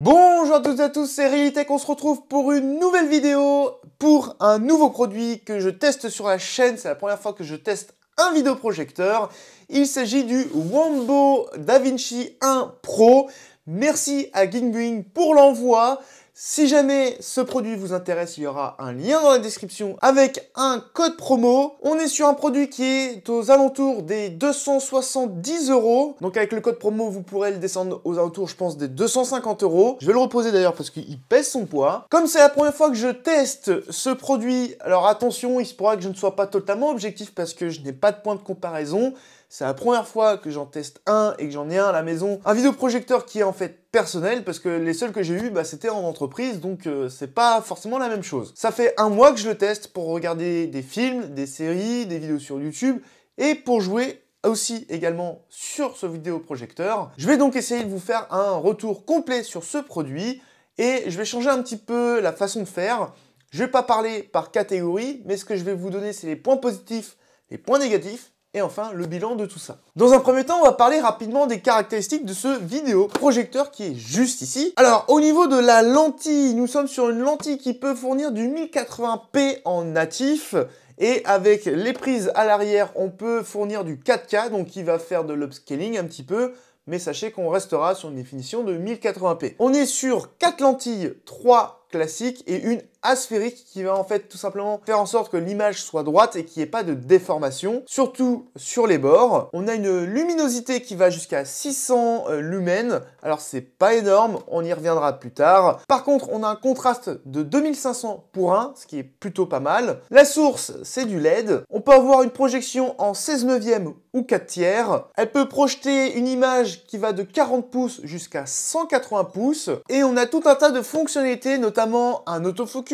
Bonjour à toutes et à tous, c'est Realitech, on se retrouve pour une nouvelle vidéo, pour un nouveau produit que je teste sur la chaîne, c'est la première fois que je teste un vidéoprojecteur. Il s'agit du Wambo DaVinci 1 Pro. Merci à Gingwing pour l'envoi. Si jamais ce produit vous intéresse, il y aura un lien dans la description avec un code promo. On est sur un produit qui est aux alentours des 270 euros. Donc avec le code promo, vous pourrez le descendre aux alentours, je pense, des 250 euros. Je vais le reposer d'ailleurs parce qu'il pèse son poids. Comme c'est la première fois que je teste ce produit, alors attention, il se pourra que je ne sois pas totalement objectif parce que je n'ai pas de point de comparaison. C'est la première fois que j'en teste un et que j'en ai un à la maison. Un vidéoprojecteur qui est en fait personnel parce que les seuls que j'ai eu bah, c'était en entreprise donc euh, c'est pas forcément la même chose. Ça fait un mois que je le teste pour regarder des films, des séries, des vidéos sur YouTube et pour jouer aussi également sur ce vidéoprojecteur. Je vais donc essayer de vous faire un retour complet sur ce produit et je vais changer un petit peu la façon de faire. Je vais pas parler par catégorie, mais ce que je vais vous donner, c'est les points positifs, les points négatifs, et enfin, le bilan de tout ça. Dans un premier temps, on va parler rapidement des caractéristiques de ce vidéo projecteur qui est juste ici. Alors, au niveau de la lentille, nous sommes sur une lentille qui peut fournir du 1080p en natif. Et avec les prises à l'arrière, on peut fournir du 4K, donc qui va faire de l'upscaling un petit peu mais sachez qu'on restera sur une définition de 1080p. On est sur quatre lentilles, 3 classiques et une asphérique qui va en fait tout simplement faire en sorte que l'image soit droite et qu'il n'y ait pas de déformation, surtout sur les bords. On a une luminosité qui va jusqu'à 600 euh, lumens, alors c'est pas énorme, on y reviendra plus tard. Par contre, on a un contraste de 2500 pour 1, ce qui est plutôt pas mal. La source, c'est du LED. On peut avoir une projection en 16 neuvième ou 4 tiers. Elle peut projeter une image qui va de 40 pouces jusqu'à 180 pouces. Et on a tout un tas de fonctionnalités, notamment un autofocus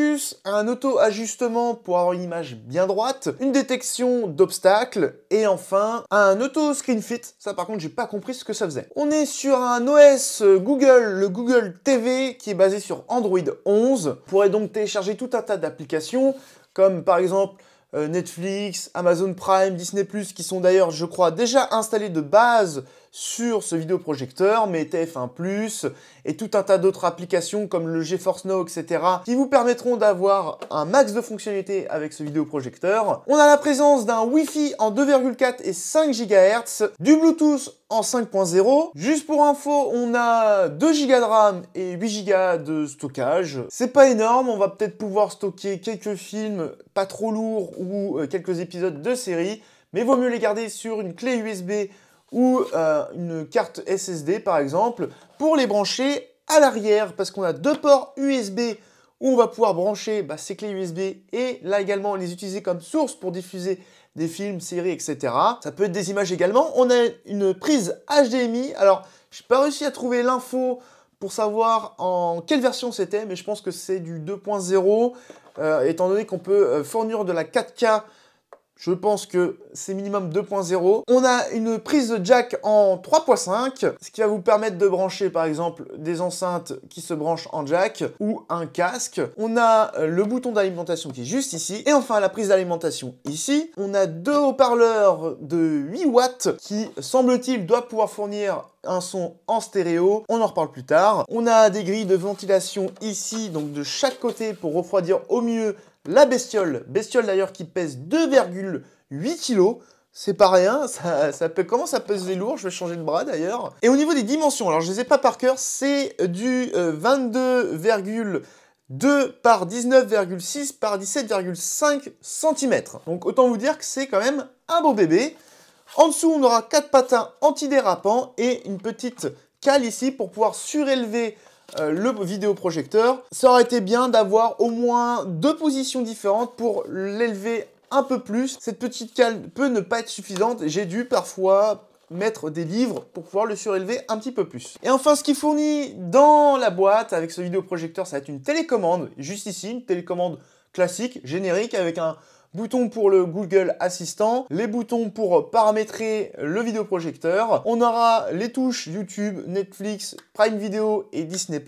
un auto-ajustement pour avoir une image bien droite, une détection d'obstacles et enfin un auto-screen fit. Ça par contre j'ai pas compris ce que ça faisait. On est sur un OS Google, le Google TV qui est basé sur Android 11. On pourrait donc télécharger tout un tas d'applications comme par exemple euh, Netflix, Amazon Prime, Disney ⁇ qui sont d'ailleurs je crois déjà installés de base sur ce vidéoprojecteur, mais TF1+, et tout un tas d'autres applications comme le GeForce Now, etc., qui vous permettront d'avoir un max de fonctionnalités avec ce vidéoprojecteur. On a la présence d'un Wi-Fi en 2,4 et 5 GHz, du Bluetooth en 5.0. Juste pour info, on a 2 Go de RAM et 8 Go de stockage. C'est pas énorme, on va peut-être pouvoir stocker quelques films pas trop lourds ou euh, quelques épisodes de série, mais vaut mieux les garder sur une clé USB ou euh, une carte SSD par exemple pour les brancher à l'arrière parce qu'on a deux ports USB où on va pouvoir brancher bah, ses clés USB et là également les utiliser comme source pour diffuser des films, séries, etc. Ça peut être des images également. On a une prise HDMI. Alors, je n'ai pas réussi à trouver l'info pour savoir en quelle version c'était, mais je pense que c'est du 2.0, euh, étant donné qu'on peut euh, fournir de la 4K je pense que c'est minimum 2.0. On a une prise de jack en 3.5, ce qui va vous permettre de brancher par exemple des enceintes qui se branchent en jack ou un casque. On a le bouton d'alimentation qui est juste ici. Et enfin la prise d'alimentation ici. On a deux haut-parleurs de 8 watts qui semble-t-il doivent pouvoir fournir un son en stéréo, on en reparle plus tard. On a des grilles de ventilation ici, donc de chaque côté pour refroidir au mieux la bestiole, bestiole d'ailleurs qui pèse 2,8 kg, c'est pas rien, ça, peut, comment ça pèse les lourds, je vais changer de bras d'ailleurs. Et au niveau des dimensions, alors je les ai pas par cœur, c'est euh, du 22,2 euh, par 19,6 par 17,5 cm. Donc autant vous dire que c'est quand même un beau bébé. En dessous, on aura quatre patins antidérapants et une petite cale ici pour pouvoir surélever euh, le vidéoprojecteur. Ça aurait été bien d'avoir au moins deux positions différentes pour l'élever un peu plus. Cette petite cale peut ne pas être suffisante. J'ai dû parfois mettre des livres pour pouvoir le surélever un petit peu plus. Et enfin, ce qui fournit dans la boîte avec ce vidéoprojecteur, ça va être une télécommande, juste ici, une télécommande classique, générique, avec un, boutons pour le Google Assistant, les boutons pour paramétrer le vidéoprojecteur. On aura les touches YouTube, Netflix, Prime Video et Disney+,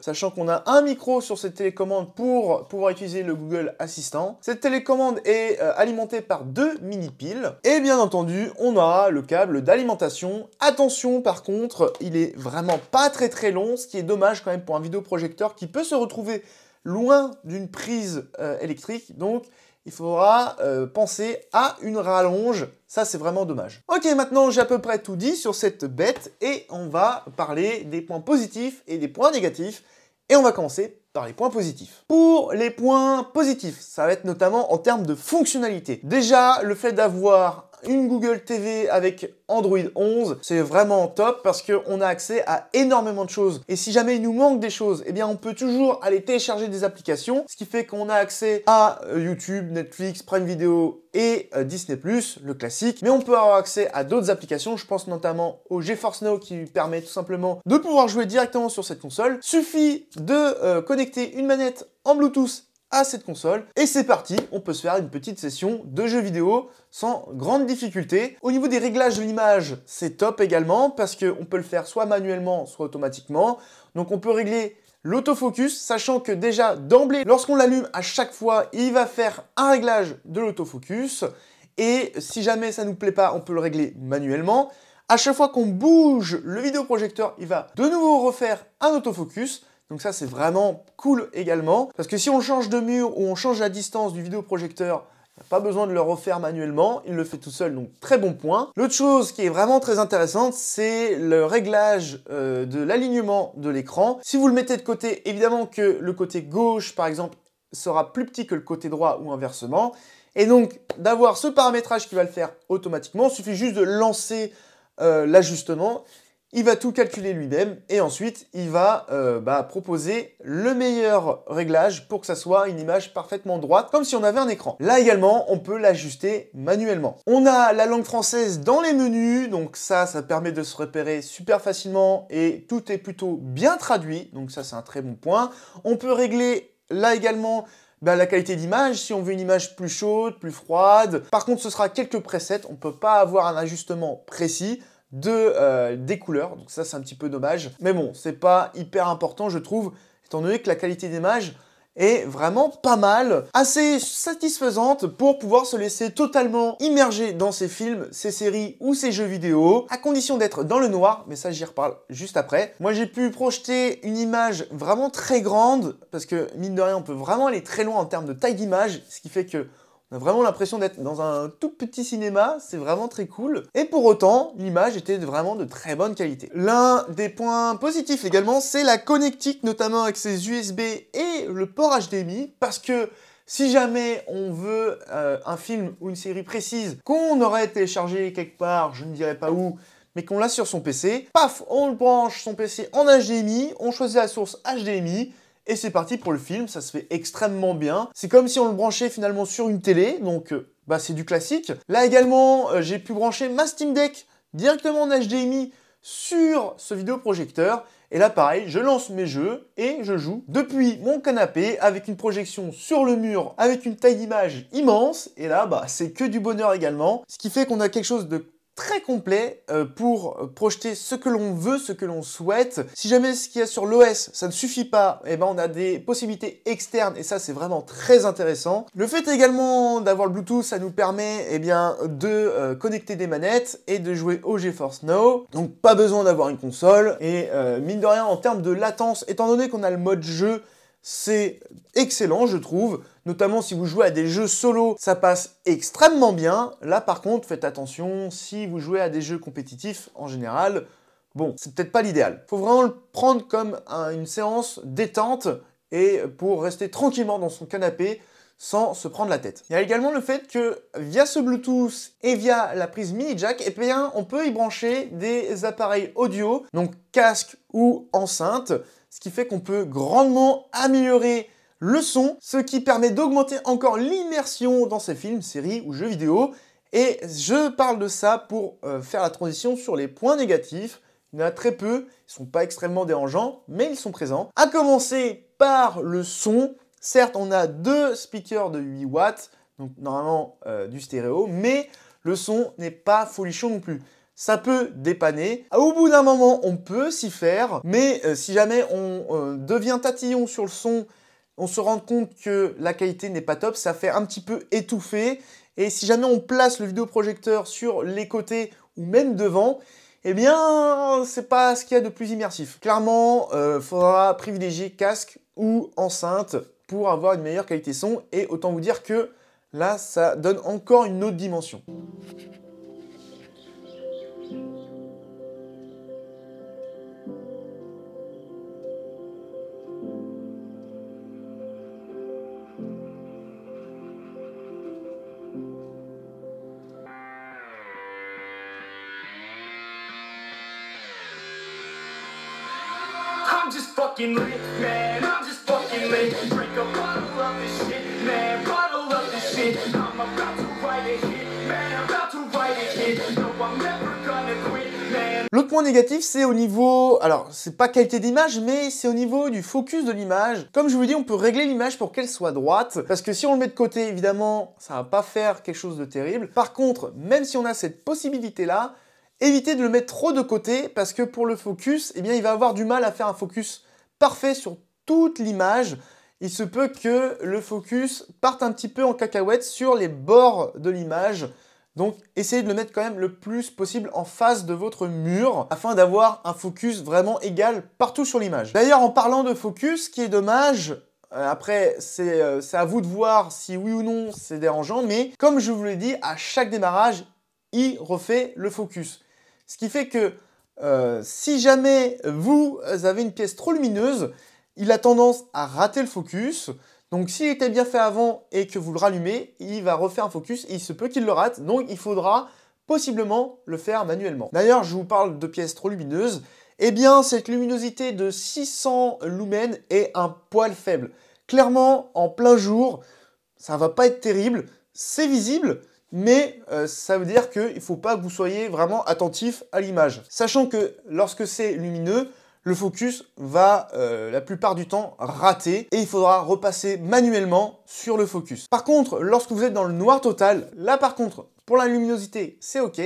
sachant qu'on a un micro sur cette télécommande pour pouvoir utiliser le Google Assistant. Cette télécommande est euh, alimentée par deux mini-piles. Et bien entendu, on aura le câble d'alimentation. Attention par contre, il est vraiment pas très très long, ce qui est dommage quand même pour un vidéoprojecteur qui peut se retrouver loin d'une prise euh, électrique. Donc, il faudra euh, penser à une rallonge. Ça, c'est vraiment dommage. Ok, maintenant, j'ai à peu près tout dit sur cette bête et on va parler des points positifs et des points négatifs. Et on va commencer par les points positifs. Pour les points positifs, ça va être notamment en termes de fonctionnalité. Déjà, le fait d'avoir une Google TV avec Android 11, c'est vraiment top parce qu'on a accès à énormément de choses. Et si jamais il nous manque des choses, eh bien on peut toujours aller télécharger des applications, ce qui fait qu'on a accès à euh, YouTube, Netflix, Prime Video et euh, Disney+, le classique. Mais on peut avoir accès à d'autres applications, je pense notamment au GeForce Now qui permet tout simplement de pouvoir jouer directement sur cette console. Suffit de euh, connecter une manette en Bluetooth à cette console. Et c'est parti, on peut se faire une petite session de jeux vidéo sans grande difficulté. Au niveau des réglages de l'image, c'est top également parce qu'on peut le faire soit manuellement, soit automatiquement. Donc on peut régler l'autofocus, sachant que déjà d'emblée, lorsqu'on l'allume à chaque fois, il va faire un réglage de l'autofocus. Et si jamais ça ne nous plaît pas, on peut le régler manuellement. À chaque fois qu'on bouge le vidéoprojecteur, il va de nouveau refaire un autofocus. Donc ça, c'est vraiment cool également. Parce que si on change de mur ou on change la distance du vidéoprojecteur, pas besoin de le refaire manuellement, il le fait tout seul, donc très bon point. L'autre chose qui est vraiment très intéressante, c'est le réglage euh, de l'alignement de l'écran. Si vous le mettez de côté, évidemment que le côté gauche, par exemple, sera plus petit que le côté droit ou inversement. Et donc, d'avoir ce paramétrage qui va le faire automatiquement, il suffit juste de lancer euh, l'ajustement il va tout calculer lui-même et ensuite il va euh, bah, proposer le meilleur réglage pour que ça soit une image parfaitement droite, comme si on avait un écran. Là également, on peut l'ajuster manuellement. On a la langue française dans les menus, donc ça, ça permet de se repérer super facilement et tout est plutôt bien traduit, donc ça c'est un très bon point. On peut régler là également bah, la qualité d'image, si on veut une image plus chaude, plus froide. Par contre, ce sera quelques presets, on ne peut pas avoir un ajustement précis de, euh, des couleurs. Donc ça, c'est un petit peu dommage. Mais bon, c'est pas hyper important, je trouve, étant donné que la qualité d'image est vraiment pas mal, assez satisfaisante pour pouvoir se laisser totalement immerger dans ces films, ces séries ou ces jeux vidéo, à condition d'être dans le noir, mais ça j'y reparle juste après. Moi j'ai pu projeter une image vraiment très grande, parce que mine de rien on peut vraiment aller très loin en termes de taille d'image, ce qui fait que on a vraiment l'impression d'être dans un tout petit cinéma, c'est vraiment très cool. Et pour autant, l'image était vraiment de très bonne qualité. L'un des points positifs également, c'est la connectique, notamment avec ses USB et le port HDMI, parce que si jamais on veut euh, un film ou une série précise qu'on aurait téléchargé quelque part, je ne dirais pas où, mais qu'on l'a sur son PC, paf, on le branche son PC en HDMI, on choisit la source HDMI, et c'est parti pour le film, ça se fait extrêmement bien. C'est comme si on le branchait finalement sur une télé, donc euh, bah, c'est du classique. Là également, euh, j'ai pu brancher ma Steam Deck directement en HDMI sur ce vidéoprojecteur. Et là, pareil, je lance mes jeux et je joue depuis mon canapé avec une projection sur le mur avec une taille d'image immense. Et là, bah, c'est que du bonheur également. Ce qui fait qu'on a quelque chose de très complet euh, pour projeter ce que l'on veut, ce que l'on souhaite. Si jamais ce qu'il y a sur l'OS, ça ne suffit pas, eh ben on a des possibilités externes et ça c'est vraiment très intéressant. Le fait également d'avoir le Bluetooth, ça nous permet eh bien de euh, connecter des manettes et de jouer au GeForce Now. Donc pas besoin d'avoir une console et euh, mine de rien en termes de latence, étant donné qu'on a le mode jeu c'est excellent, je trouve. Notamment si vous jouez à des jeux solo, ça passe extrêmement bien. Là, par contre, faites attention, si vous jouez à des jeux compétitifs en général, bon, c'est peut-être pas l'idéal. Faut vraiment le prendre comme une séance détente et pour rester tranquillement dans son canapé sans se prendre la tête. Il y a également le fait que via ce Bluetooth et via la prise mini jack, et eh on peut y brancher des appareils audio, donc casque ou enceinte, ce qui fait qu'on peut grandement améliorer le son, ce qui permet d'augmenter encore l'immersion dans ces films, séries ou jeux vidéo. Et je parle de ça pour euh, faire la transition sur les points négatifs. Il y en a très peu, ils ne sont pas extrêmement dérangeants, mais ils sont présents. À commencer par le son. Certes, on a deux speakers de 8 watts, donc normalement euh, du stéréo, mais le son n'est pas folichon non plus ça peut dépanner. Au bout d'un moment, on peut s'y faire, mais euh, si jamais on euh, devient tatillon sur le son, on se rend compte que la qualité n'est pas top, ça fait un petit peu étouffer. Et si jamais on place le vidéoprojecteur sur les côtés ou même devant, eh bien, c'est pas ce qu'il y a de plus immersif. Clairement, euh, faudra privilégier casque ou enceinte pour avoir une meilleure qualité son. Et autant vous dire que là, ça donne encore une autre dimension. just fucking man. I'm just fucking shit, man. I'm about to write man. I'm about to write No, never L'autre point négatif, c'est au niveau, alors c'est pas qualité d'image, mais c'est au niveau du focus de l'image. Comme je vous dis, on peut régler l'image pour qu'elle soit droite, parce que si on le met de côté, évidemment, ça va pas faire quelque chose de terrible. Par contre, même si on a cette possibilité-là, Évitez de le mettre trop de côté parce que pour le focus, eh bien, il va avoir du mal à faire un focus parfait sur toute l'image. Il se peut que le focus parte un petit peu en cacahuète sur les bords de l'image. Donc essayez de le mettre quand même le plus possible en face de votre mur afin d'avoir un focus vraiment égal partout sur l'image. D'ailleurs en parlant de focus, ce qui est dommage, euh, après euh, c'est à vous de voir si oui ou non c'est dérangeant, mais comme je vous l'ai dit, à chaque démarrage, il refait le focus. Ce qui fait que euh, si jamais vous avez une pièce trop lumineuse, il a tendance à rater le focus. Donc s'il était bien fait avant et que vous le rallumez, il va refaire un focus et il se peut qu'il le rate. Donc il faudra possiblement le faire manuellement. D'ailleurs, je vous parle de pièces trop lumineuses. Eh bien, cette luminosité de 600 lumens est un poil faible. Clairement, en plein jour, ça ne va pas être terrible. C'est visible, mais euh, ça veut dire qu'il ne faut pas que vous soyez vraiment attentif à l'image. Sachant que lorsque c'est lumineux, le focus va euh, la plupart du temps rater et il faudra repasser manuellement sur le focus. Par contre, lorsque vous êtes dans le noir total, là par contre, pour la luminosité, c'est ok.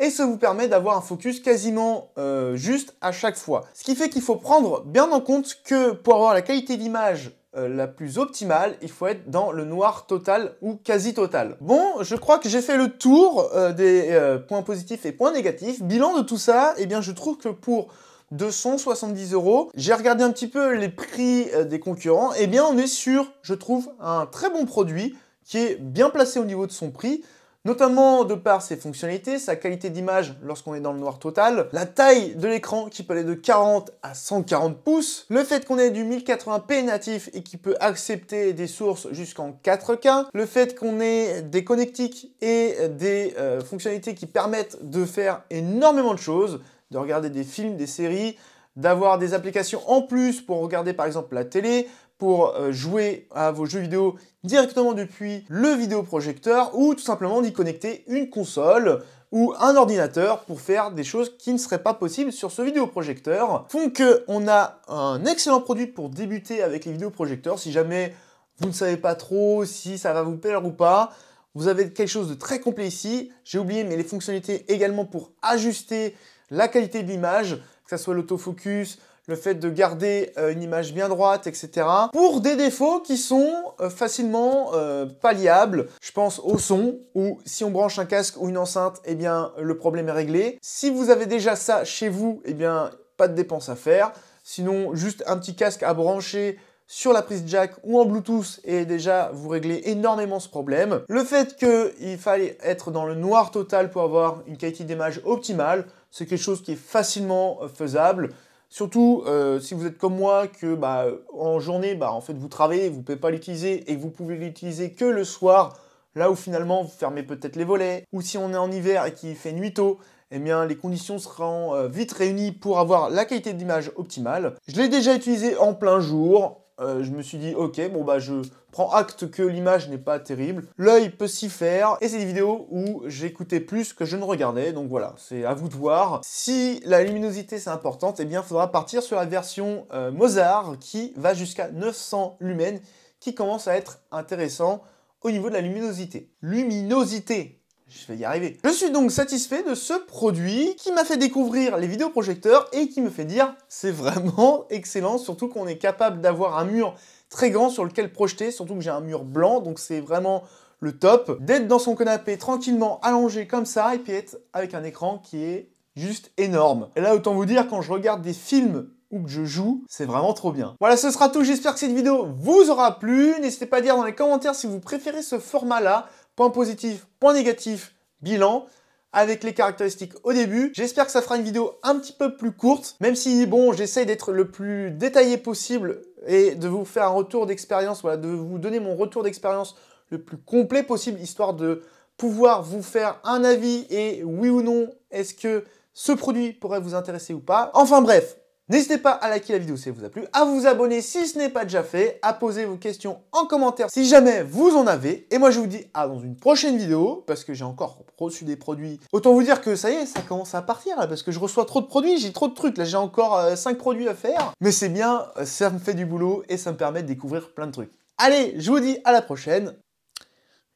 Et ça vous permet d'avoir un focus quasiment euh, juste à chaque fois. Ce qui fait qu'il faut prendre bien en compte que pour avoir la qualité d'image euh, la plus optimale, il faut être dans le noir total ou quasi total. Bon, je crois que j'ai fait le tour euh, des euh, points positifs et points négatifs. Bilan de tout ça, et eh bien je trouve que pour 270 euros, j'ai regardé un petit peu les prix des concurrents, et eh bien on est sur, je trouve, un très bon produit qui est bien placé au niveau de son prix. Notamment de par ses fonctionnalités, sa qualité d'image lorsqu'on est dans le noir total, la taille de l'écran qui peut aller de 40 à 140 pouces, le fait qu'on ait du 1080p natif et qui peut accepter des sources jusqu'en 4K, le fait qu'on ait des connectiques et des euh, fonctionnalités qui permettent de faire énormément de choses, de regarder des films, des séries, d'avoir des applications en plus pour regarder par exemple la télé, pour euh, jouer à vos jeux vidéo directement depuis le vidéoprojecteur ou tout simplement d'y connecter une console ou un ordinateur pour faire des choses qui ne seraient pas possibles sur ce vidéoprojecteur. Font que on a un excellent produit pour débuter avec les vidéoprojecteurs si jamais vous ne savez pas trop si ça va vous plaire ou pas. Vous avez quelque chose de très complet ici. J'ai oublié, mais les fonctionnalités également pour ajuster la qualité de l'image, que ce soit l'autofocus, le fait de garder euh, une image bien droite, etc. Pour des défauts qui sont euh, facilement euh, palliables. Je pense au son, où si on branche un casque ou une enceinte, et eh bien le problème est réglé. Si vous avez déjà ça chez vous, et eh bien pas de dépenses à faire. Sinon, juste un petit casque à brancher sur la prise jack ou en Bluetooth et déjà vous réglez énormément ce problème. Le fait qu'il fallait être dans le noir total pour avoir une qualité d'image optimale, c'est quelque chose qui est facilement faisable. Surtout euh, si vous êtes comme moi, que bah, en journée, bah, en fait, vous travaillez, vous ne pouvez pas l'utiliser et vous pouvez l'utiliser que le soir, là où finalement vous fermez peut-être les volets. Ou si on est en hiver et qu'il fait nuit tôt, eh bien, les conditions seront euh, vite réunies pour avoir la qualité d'image optimale. Je l'ai déjà utilisé en plein jour, euh, je me suis dit ok bon bah je prends acte que l'image n'est pas terrible, l'œil peut s'y faire, et c'est des vidéos où j'écoutais plus que je ne regardais, donc voilà, c'est à vous de voir. Si la luminosité c'est importante, eh bien faudra partir sur la version euh, Mozart qui va jusqu'à 900 lumens, qui commence à être intéressant au niveau de la luminosité. Luminosité je vais y arriver. Je suis donc satisfait de ce produit qui m'a fait découvrir les vidéoprojecteurs et qui me fait dire c'est vraiment excellent, surtout qu'on est capable d'avoir un mur très grand sur lequel projeter, surtout que j'ai un mur blanc, donc c'est vraiment le top. D'être dans son canapé tranquillement allongé comme ça et puis être avec un écran qui est juste énorme. Et là, autant vous dire, quand je regarde des films ou que je joue, c'est vraiment trop bien. Voilà, ce sera tout. J'espère que cette vidéo vous aura plu. N'hésitez pas à dire dans les commentaires si vous préférez ce format-là Point positif, point négatif, bilan avec les caractéristiques au début. J'espère que ça fera une vidéo un petit peu plus courte, même si bon, j'essaye d'être le plus détaillé possible et de vous faire un retour d'expérience, voilà, de vous donner mon retour d'expérience le plus complet possible, histoire de pouvoir vous faire un avis et oui ou non, est-ce que ce produit pourrait vous intéresser ou pas. Enfin bref, N'hésitez pas à liker la vidéo si elle vous a plu, à vous abonner si ce n'est pas déjà fait, à poser vos questions en commentaire si jamais vous en avez. Et moi je vous dis à dans une prochaine vidéo, parce que j'ai encore reçu des produits. Autant vous dire que ça y est, ça commence à partir là, parce que je reçois trop de produits, j'ai trop de trucs. Là j'ai encore 5 euh, produits à faire. Mais c'est bien, euh, ça me fait du boulot et ça me permet de découvrir plein de trucs. Allez, je vous dis à la prochaine.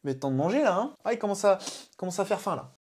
Mais temps de manger là, hein ah, il commence commence à faire faim là.